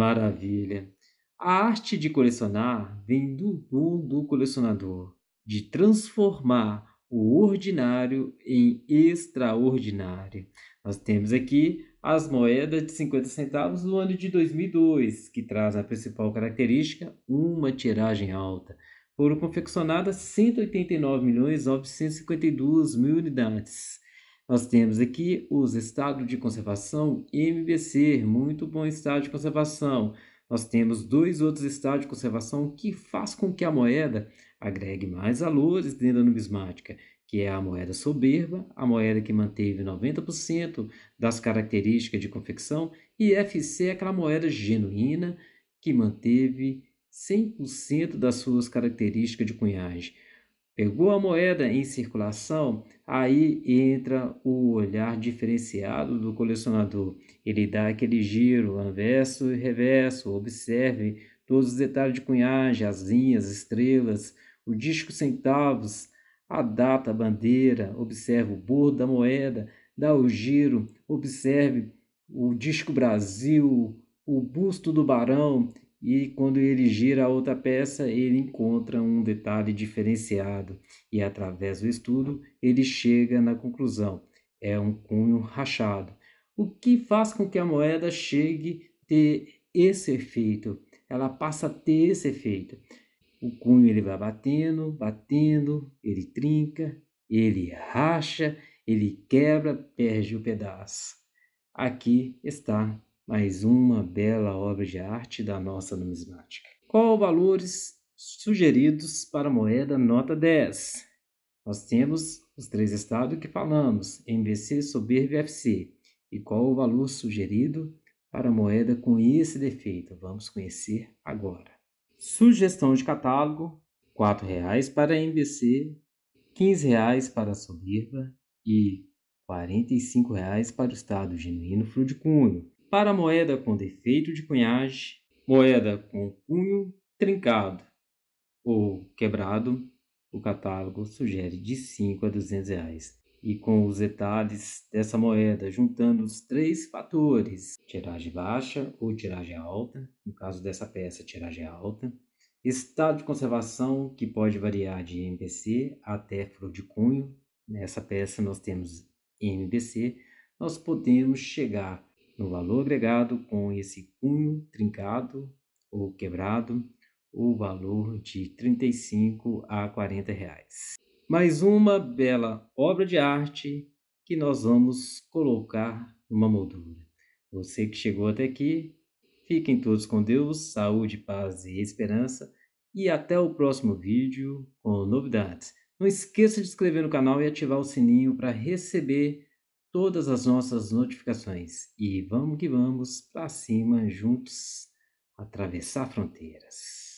maravilha! A arte de colecionar vem do dom do colecionador, de transformar o ordinário em extraordinário. Nós temos aqui as moedas de 50 centavos do ano de 2002, que traz a principal característica uma tiragem alta. Foram confeccionadas 189.952.000 unidades. Nós temos aqui os estados de conservação MBC, muito bom estado de conservação. Nós temos dois outros estados de conservação que faz com que a moeda agregue mais valores dentro da numismática, que é a moeda soberba, a moeda que manteve 90% das características de confecção, e FC é aquela moeda genuína que manteve 100% das suas características de cunhagem. Pegou a moeda em circulação, aí entra o olhar diferenciado do colecionador. Ele dá aquele giro, anverso e reverso, observe todos os detalhes de cunhagem, as linhas, estrelas, o disco centavos, a data, a bandeira, observe o bordo da moeda, dá o giro, observe o disco Brasil, o busto do barão e quando ele gira a outra peça, ele encontra um detalhe diferenciado e através do estudo ele chega na conclusão: é um cunho rachado. O que faz com que a moeda chegue a ter esse efeito? Ela passa a ter esse efeito. O cunho ele vai batendo, batendo, ele trinca, ele racha, ele quebra, perde o pedaço. Aqui está mais uma bela obra de arte da nossa numismática. Qual valores sugeridos para a moeda nota 10? Nós temos os três estados que falamos, MBC, soberbo e FC. E qual o valor sugerido para a moeda com esse defeito? Vamos conhecer agora. Sugestão de catálogo, R$ 4,00 para MBC, R$ 15,00 para a soberba e R$ 45,00 para o estado genuíno Fruticunho para moeda com defeito de cunhagem, moeda com cunho trincado ou quebrado, o catálogo sugere de 5 a 200 reais. E com os detalhes dessa moeda, juntando os três fatores, tiragem baixa ou tiragem alta, no caso dessa peça, tiragem alta, estado de conservação, que pode variar de MBC até flor de cunho, nessa peça nós temos MBC, nós podemos chegar no valor agregado com esse cunho trincado ou quebrado, o valor de 35 a 40 reais. Mais uma bela obra de arte que nós vamos colocar numa moldura. Você que chegou até aqui, fiquem todos com Deus, saúde, paz e esperança. E até o próximo vídeo com novidades. Não esqueça de se inscrever no canal e ativar o sininho para receber todas as nossas notificações e vamos que vamos para cima juntos atravessar fronteiras.